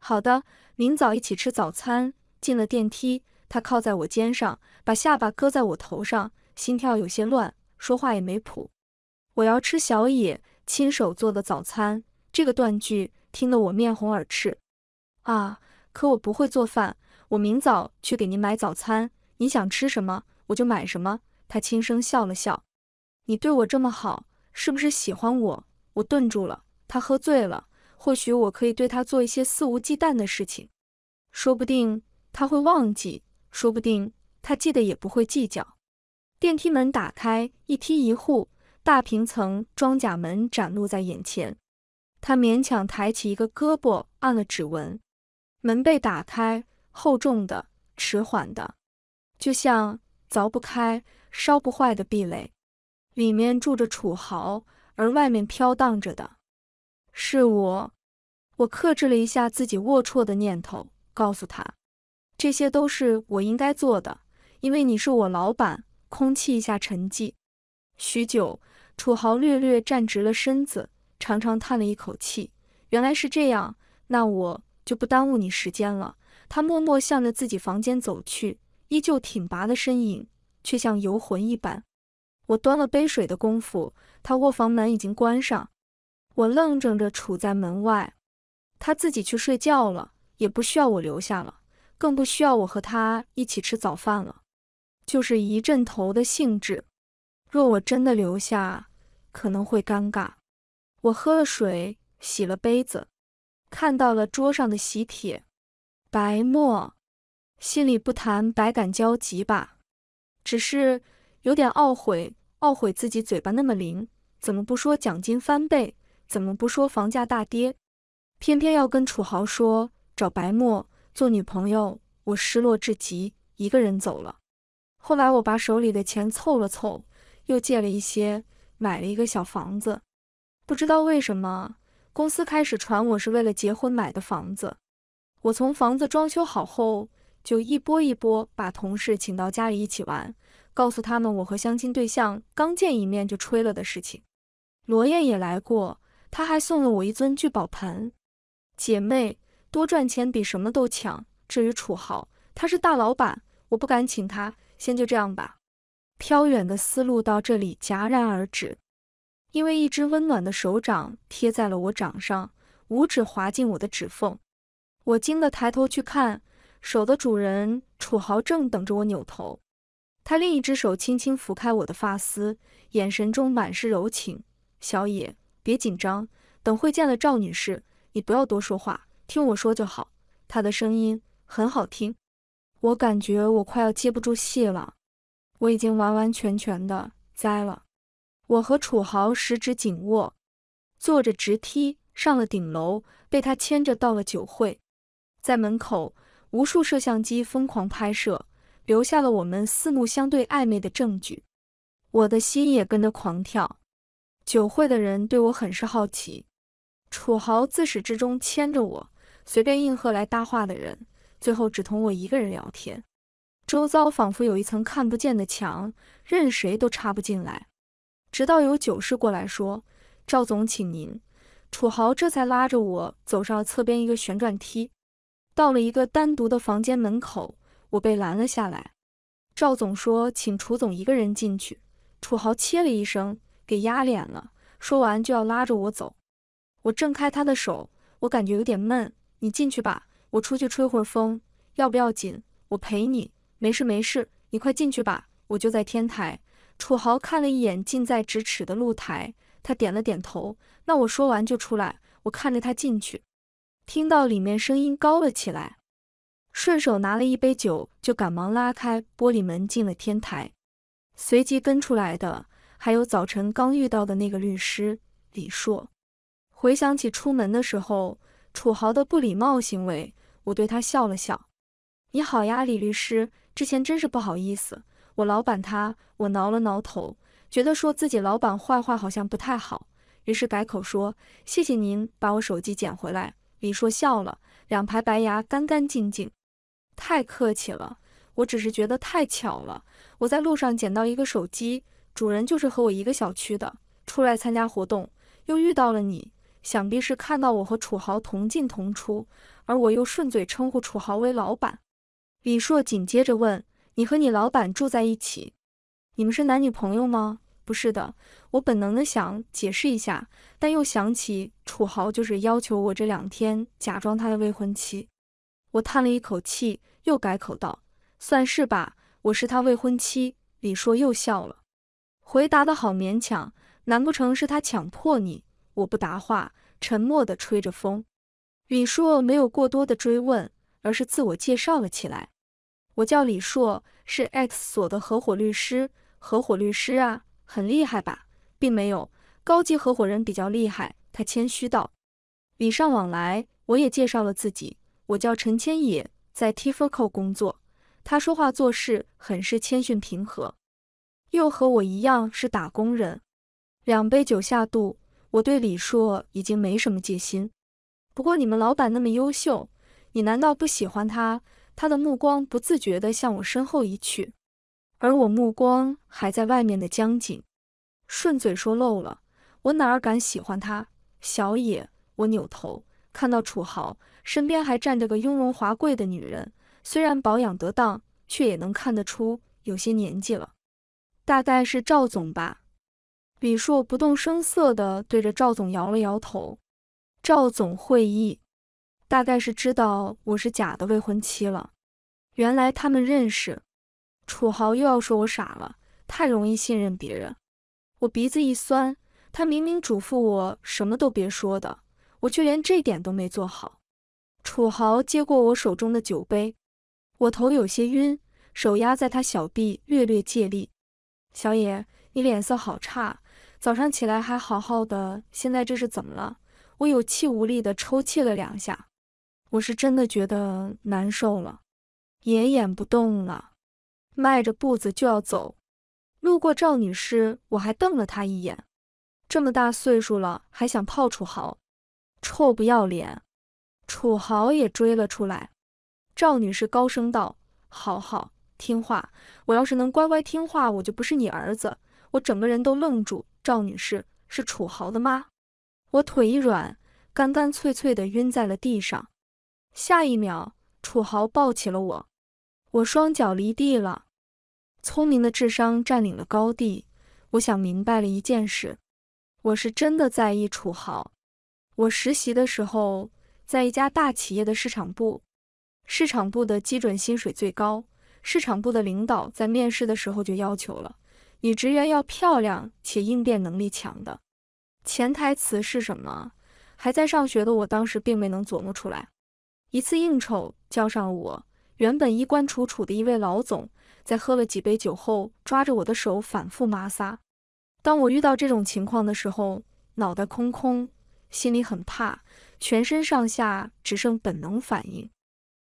好的，明早一起吃早餐。进了电梯，他靠在我肩上，把下巴搁在我头上，心跳有些乱，说话也没谱。我要吃小野亲手做的早餐。这个断句听得我面红耳赤。啊，可我不会做饭，我明早去给您买早餐，你想吃什么我就买什么。他轻声笑了笑。你对我这么好，是不是喜欢我？我顿住了。他喝醉了，或许我可以对他做一些肆无忌惮的事情。说不定他会忘记，说不定他记得也不会计较。电梯门打开，一梯一户，大平层装甲门展露在眼前。他勉强抬起一个胳膊，按了指纹。门被打开，厚重的，迟缓的，就像凿不开、烧不坏的壁垒。里面住着楚豪，而外面飘荡着的，是我。我克制了一下自己龌龊的念头，告诉他，这些都是我应该做的，因为你是我老板。空气一下沉寂，许久，楚豪略略站直了身子，长长叹了一口气。原来是这样，那我就不耽误你时间了。他默默向着自己房间走去，依旧挺拔的身影，却像游魂一般。我端了杯水的功夫，他卧房门已经关上。我愣怔着杵在门外，他自己去睡觉了，也不需要我留下了，更不需要我和他一起吃早饭了。就是一阵头的兴致，若我真的留下，可能会尴尬。我喝了水，洗了杯子，看到了桌上的喜帖，白沫，心里不谈百感交集吧，只是有点懊悔。懊悔自己嘴巴那么灵，怎么不说奖金翻倍，怎么不说房价大跌，偏偏要跟楚豪说找白沫做女朋友。我失落至极，一个人走了。后来我把手里的钱凑了凑，又借了一些，买了一个小房子。不知道为什么，公司开始传我是为了结婚买的房子。我从房子装修好后，就一波一波把同事请到家里一起玩。告诉他们我和相亲对象刚见一面就吹了的事情。罗燕也来过，她还送了我一尊聚宝盆。姐妹，多赚钱比什么都强。至于楚豪，他是大老板，我不敢请他。先就这样吧。飘远的思路到这里戛然而止，因为一只温暖的手掌贴在了我掌上，五指划进我的指缝，我惊得抬头去看，手的主人楚豪正等着我扭头。他另一只手轻轻拂开我的发丝，眼神中满是柔情。小野，别紧张，等会见了赵女士，你不要多说话，听我说就好。他的声音很好听，我感觉我快要接不住戏了，我已经完完全全的栽了。我和楚豪十指紧握，坐着直梯上了顶楼，被他牵着到了酒会。在门口，无数摄像机疯狂拍摄。留下了我们四目相对暧昧的证据，我的心也跟着狂跳。酒会的人对我很是好奇，楚豪自始至终牵着我，随便应和来搭话的人，最后只同我一个人聊天。周遭仿佛有一层看不见的墙，任谁都插不进来。直到有酒事过来说：“赵总，请您。”楚豪这才拉着我走上侧边一个旋转梯，到了一个单独的房间门口。我被拦了下来，赵总说请楚总一个人进去。楚豪切了一声，给压脸了。说完就要拉着我走，我挣开他的手，我感觉有点闷，你进去吧，我出去吹会儿风，要不要紧？我陪你，没事没事，你快进去吧，我就在天台。楚豪看了一眼近在咫尺的露台，他点了点头，那我说完就出来。我看着他进去，听到里面声音高了起来。顺手拿了一杯酒，就赶忙拉开玻璃门进了天台。随即跟出来的还有早晨刚遇到的那个律师李硕。回想起出门的时候楚豪的不礼貌行为，我对他笑了笑：“你好呀，李律师，之前真是不好意思，我老板他……”我挠了挠头，觉得说自己老板坏话好像不太好，于是改口说：“谢谢您把我手机捡回来。”李硕笑了，两排白牙干干净净。太客气了，我只是觉得太巧了。我在路上捡到一个手机，主人就是和我一个小区的，出来参加活动，又遇到了你，想必是看到我和楚豪同进同出，而我又顺嘴称呼楚豪为老板。李硕紧接着问：“你和你老板住在一起，你们是男女朋友吗？”不是的，我本能的想解释一下，但又想起楚豪就是要求我这两天假装他的未婚妻。我叹了一口气，又改口道：“算是吧，我是他未婚妻。”李硕又笑了。回答的好勉强，难不成是他强迫你？我不答话，沉默的吹着风。李硕没有过多的追问，而是自我介绍了起来：“我叫李硕，是 X 所的合伙律师。”“合伙律师啊，很厉害吧？”“并没有，高级合伙人比较厉害。”他谦虚道。礼尚往来，我也介绍了自己。我叫陈千野，在 Tifco 工作。他说话做事很是谦逊平和，又和我一样是打工人。两杯酒下肚，我对李硕已经没什么戒心。不过你们老板那么优秀，你难道不喜欢他？他的目光不自觉地向我身后移去，而我目光还在外面的江景。顺嘴说漏了，我哪儿敢喜欢他？小野，我扭头看到楚豪。身边还站着个雍容华贵的女人，虽然保养得当，却也能看得出有些年纪了。大概是赵总吧？李硕不动声色地对着赵总摇了摇头。赵总会意，大概是知道我是假的未婚妻了。原来他们认识。楚豪又要说我傻了，太容易信任别人。我鼻子一酸，他明明嘱咐我什么都别说的，我却连这点都没做好。楚豪接过我手中的酒杯，我头有些晕，手压在他小臂，略略借力。小野，你脸色好差，早上起来还好好的，现在这是怎么了？我有气无力的抽泣了两下，我是真的觉得难受了，也演不动了，迈着步子就要走。路过赵女士，我还瞪了她一眼，这么大岁数了还想泡楚豪，臭不要脸！楚豪也追了出来，赵女士高声道：“好好听话，我要是能乖乖听话，我就不是你儿子。”我整个人都愣住。赵女士是楚豪的妈，我腿一软，干干脆脆的晕在了地上。下一秒，楚豪抱起了我，我双脚离地了。聪明的智商占领了高地，我想明白了一件事：我是真的在意楚豪。我实习的时候。在一家大企业的市场部，市场部的基准薪水最高。市场部的领导在面试的时候就要求了女职员要漂亮且应变能力强的。潜台词是什么？还在上学的我当时并没能琢磨出来。一次应酬叫上了我，原本衣冠楚楚的一位老总，在喝了几杯酒后，抓着我的手反复摩挲。当我遇到这种情况的时候，脑袋空空，心里很怕。全身上下只剩本能反应，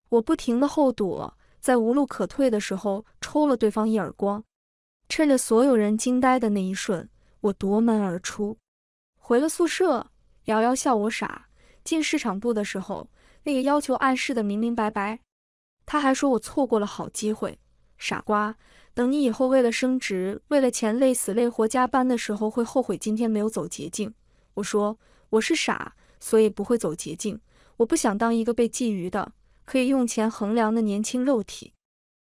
我不停地后躲，在无路可退的时候抽了对方一耳光。趁着所有人惊呆的那一瞬，我夺门而出，回了宿舍。瑶瑶笑我傻。进市场部的时候，那个要求暗示的明明白白。他还说我错过了好机会，傻瓜。等你以后为了升职、为了钱累死累活加班的时候，会后悔今天没有走捷径。我说我是傻。所以不会走捷径。我不想当一个被觊觎的、可以用钱衡量的年轻肉体，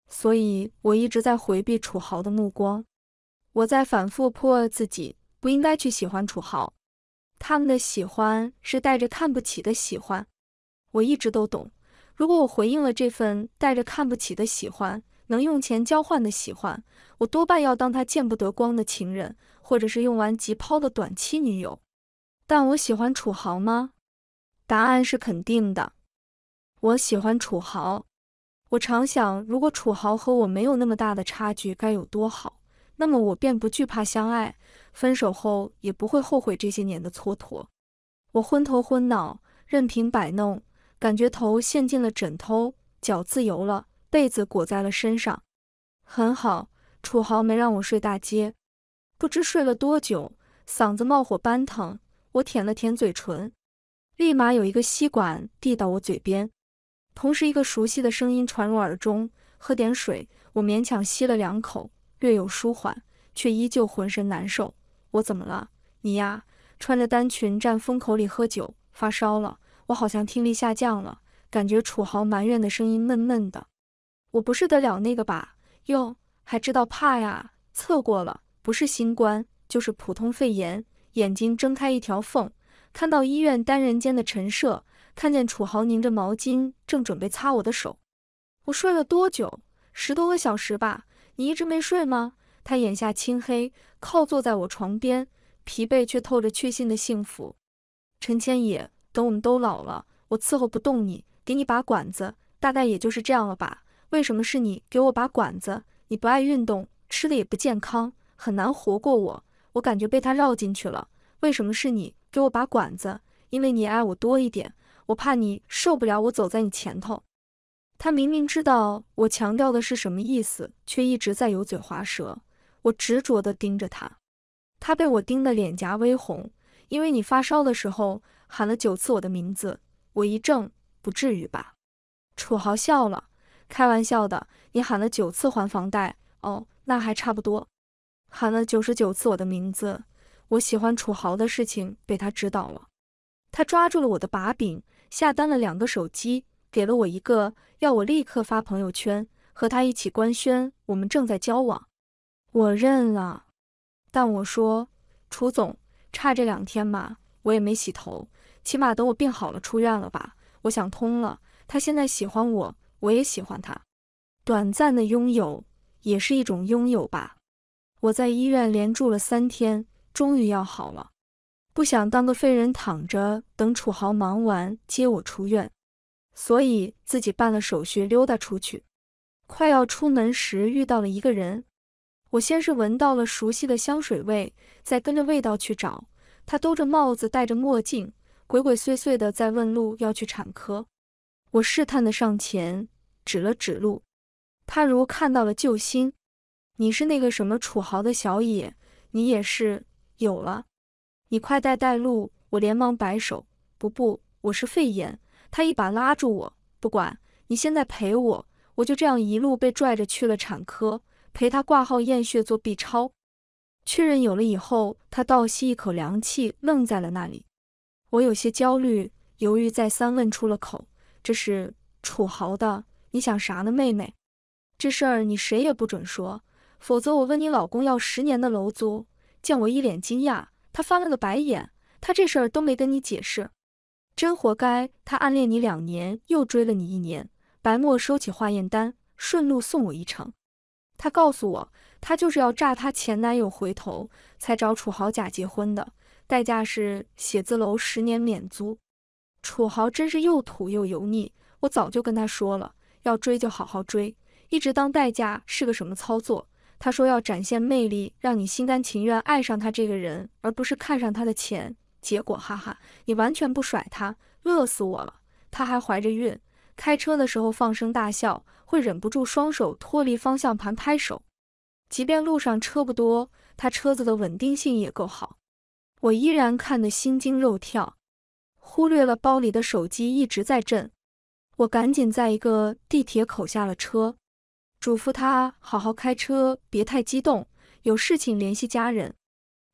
所以我一直在回避楚豪的目光。我在反复迫自己，不应该去喜欢楚豪，他们的喜欢是带着看不起的喜欢。我一直都懂，如果我回应了这份带着看不起的喜欢，能用钱交换的喜欢，我多半要当他见不得光的情人，或者是用完即抛的短期女友。但我喜欢楚豪吗？答案是肯定的。我喜欢楚豪。我常想，如果楚豪和我没有那么大的差距，该有多好？那么我便不惧怕相爱，分手后也不会后悔这些年的蹉跎。我昏头昏脑，任凭摆弄，感觉头陷进了枕头，脚自由了，被子裹在了身上，很好。楚豪没让我睡大街。不知睡了多久，嗓子冒火般疼。我舔了舔嘴唇，立马有一个吸管递到我嘴边，同时一个熟悉的声音传入耳中：“喝点水。”我勉强吸了两口，略有舒缓，却依旧浑身难受。我怎么了？你呀，穿着单裙站风口里喝酒，发烧了。我好像听力下降了，感觉楚豪埋怨的声音闷闷的。我不是得了那个吧？哟，还知道怕呀？测过了，不是新冠，就是普通肺炎。眼睛睁开一条缝，看到医院单人间的陈设，看见楚豪拧着毛巾，正准备擦我的手。我睡了多久？十多个小时吧。你一直没睡吗？他眼下青黑，靠坐在我床边，疲惫却透着确信的幸福。陈千野，等我们都老了，我伺候不动你，给你把管子，大概也就是这样了吧。为什么是你给我把管子？你不爱运动，吃的也不健康，很难活过我。我感觉被他绕进去了，为什么是你？给我把管子，因为你爱我多一点，我怕你受不了。我走在你前头。他明明知道我强调的是什么意思，却一直在油嘴滑舌。我执着地盯着他，他被我盯得脸颊微红。因为你发烧的时候喊了九次我的名字，我一怔，不至于吧？楚豪笑了，开玩笑的，你喊了九次还房贷？哦，那还差不多。喊了九十九次我的名字，我喜欢楚豪的事情被他知道了，他抓住了我的把柄，下单了两个手机，给了我一个，要我立刻发朋友圈和他一起官宣我们正在交往。我认了，但我说楚总差这两天嘛，我也没洗头，起码等我病好了出院了吧。我想通了，他现在喜欢我，我也喜欢他，短暂的拥有也是一种拥有吧。我在医院连住了三天，终于要好了。不想当个废人躺着，等楚豪忙完接我出院，所以自己办了手续溜达出去。快要出门时遇到了一个人，我先是闻到了熟悉的香水味，再跟着味道去找他，兜着帽子戴着墨镜，鬼鬼祟祟的在问路要去产科。我试探的上前指了指路，他如看到了救星。你是那个什么楚豪的小野，你也是有了，你快带带路。我连忙摆手，不不，我是肺炎。他一把拉住我，不管，你现在陪我。我就这样一路被拽着去了产科，陪他挂号、验血、做 B 超，确认有了以后，他倒吸一口凉气，愣在了那里。我有些焦虑，犹豫再三，问出了口：“这是楚豪的，你想啥呢，妹妹？这事儿你谁也不准说。”否则我问你老公要十年的楼租。见我一脸惊讶，他翻了个白眼。他这事儿都没跟你解释，真活该。他暗恋你两年，又追了你一年。白沫收起化验单，顺路送我一程。他告诉我，他就是要炸他前男友回头，才找楚豪假结婚的。代价是写字楼十年免租。楚豪真是又土又油腻。我早就跟他说了，要追就好好追，一直当代驾是个什么操作？他说要展现魅力，让你心甘情愿爱上他这个人，而不是看上他的钱。结果哈哈，你完全不甩他，乐死我了。他还怀着孕，开车的时候放声大笑，会忍不住双手脱离方向盘拍手。即便路上车不多，他车子的稳定性也够好，我依然看得心惊肉跳。忽略了包里的手机一直在震，我赶紧在一个地铁口下了车。嘱咐他好好开车，别太激动，有事情联系家人。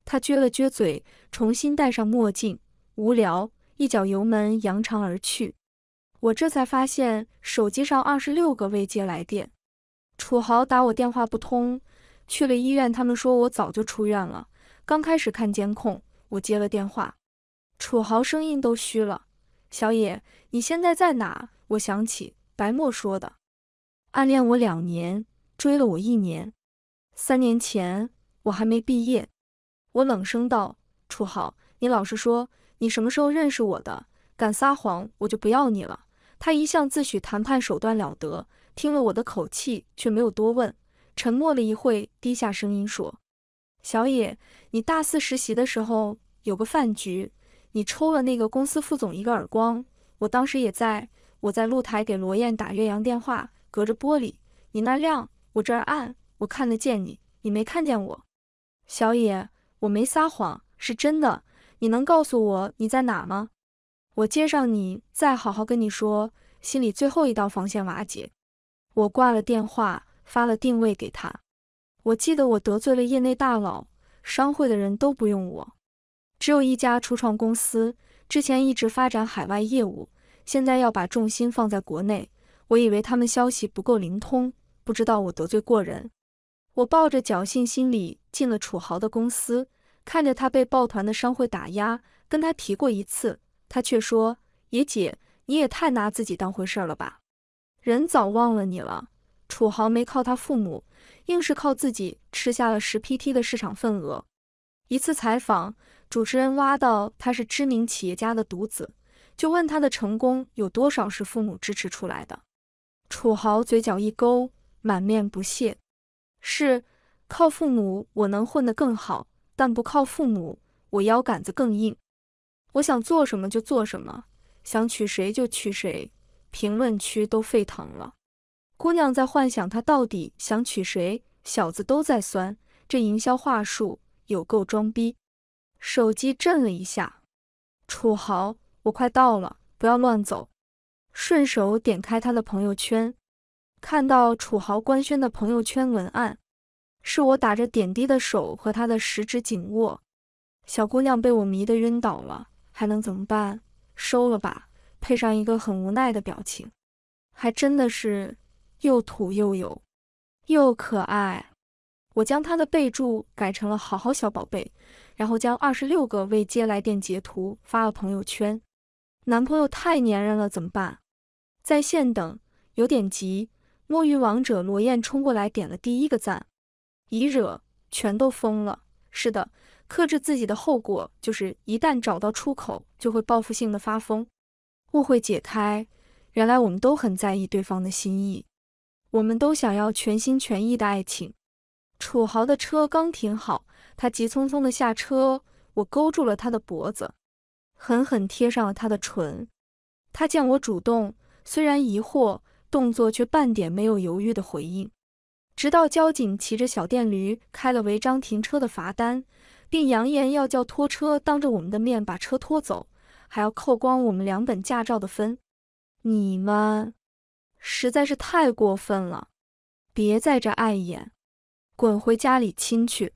他撅了撅嘴，重新戴上墨镜，无聊，一脚油门扬长而去。我这才发现手机上二十六个未接来电，楚豪打我电话不通，去了医院，他们说我早就出院了。刚开始看监控，我接了电话，楚豪声音都虚了：“小野，你现在在哪？”我想起白墨说的。暗恋我两年，追了我一年。三年前我还没毕业，我冷声道：“楚浩，你老实说，你什么时候认识我的？敢撒谎，我就不要你了。”他一向自诩谈判手段了得，听了我的口气，却没有多问，沉默了一会，低下声音说：“小野，你大四实习的时候有个饭局，你抽了那个公司副总一个耳光，我当时也在，我在露台给罗燕打岳阳电话。”隔着玻璃，你那亮，我这儿暗，我看得见你，你没看见我。小野，我没撒谎，是真的。你能告诉我你在哪吗？我接上你，再好好跟你说。心里最后一道防线瓦解，我挂了电话，发了定位给他。我记得我得罪了业内大佬，商会的人都不用我，只有一家初创公司，之前一直发展海外业务，现在要把重心放在国内。我以为他们消息不够灵通，不知道我得罪过人。我抱着侥幸心理进了楚豪的公司，看着他被抱团的商会打压，跟他提过一次，他却说：“野姐，你也太拿自己当回事了吧，人早忘了你了。”楚豪没靠他父母，硬是靠自己吃下了十 P T 的市场份额。一次采访，主持人挖到他是知名企业家的独子，就问他的成功有多少是父母支持出来的。楚豪嘴角一勾，满面不屑：“是靠父母我能混得更好，但不靠父母，我腰杆子更硬。我想做什么就做什么，想娶谁就娶谁。”评论区都沸腾了，姑娘在幻想她到底想娶谁，小子都在酸，这营销话术有够装逼。手机震了一下，楚豪，我快到了，不要乱走。顺手点开他的朋友圈，看到楚豪官宣的朋友圈文案，是我打着点滴的手和他的食指紧握，小姑娘被我迷得晕倒了，还能怎么办？收了吧，配上一个很无奈的表情，还真的是又土又有，又可爱。我将他的备注改成了“好好小宝贝”，然后将二十六个未接来电截图发了朋友圈。男朋友太粘人了，怎么办？在线等，有点急。摸鱼王者罗燕冲过来，点了第一个赞。已惹全都疯了。是的，克制自己的后果就是，一旦找到出口，就会报复性的发疯。误会解开，原来我们都很在意对方的心意，我们都想要全心全意的爱情。楚豪的车刚停好，他急匆匆的下车，我勾住了他的脖子，狠狠贴上了他的唇。他见我主动。虽然疑惑，动作却半点没有犹豫的回应。直到交警骑着小电驴开了违章停车的罚单，并扬言要叫拖车当着我们的面把车拖走，还要扣光我们两本驾照的分。你们实在是太过分了！别在这碍眼，滚回家里亲去！